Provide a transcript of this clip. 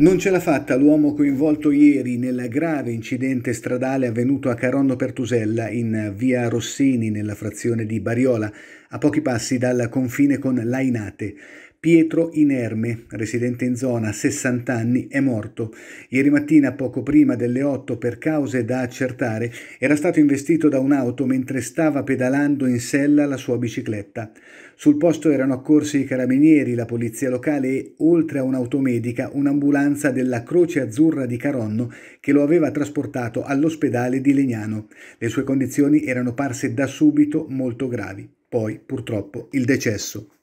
Non ce l'ha fatta l'uomo coinvolto ieri nel grave incidente stradale avvenuto a Caronno Pertusella in via Rossini nella frazione di Bariola, a pochi passi dal confine con Lainate. Pietro Inerme, residente in zona, 60 anni, è morto. Ieri mattina, poco prima delle 8, per cause da accertare, era stato investito da un'auto mentre stava pedalando in sella la sua bicicletta. Sul posto erano accorsi i carabinieri, la polizia locale e, oltre a un'automedica, un'ambulanza della Croce Azzurra di Caronno che lo aveva trasportato all'ospedale di Legnano. Le sue condizioni erano parse da subito molto gravi. Poi, purtroppo, il decesso.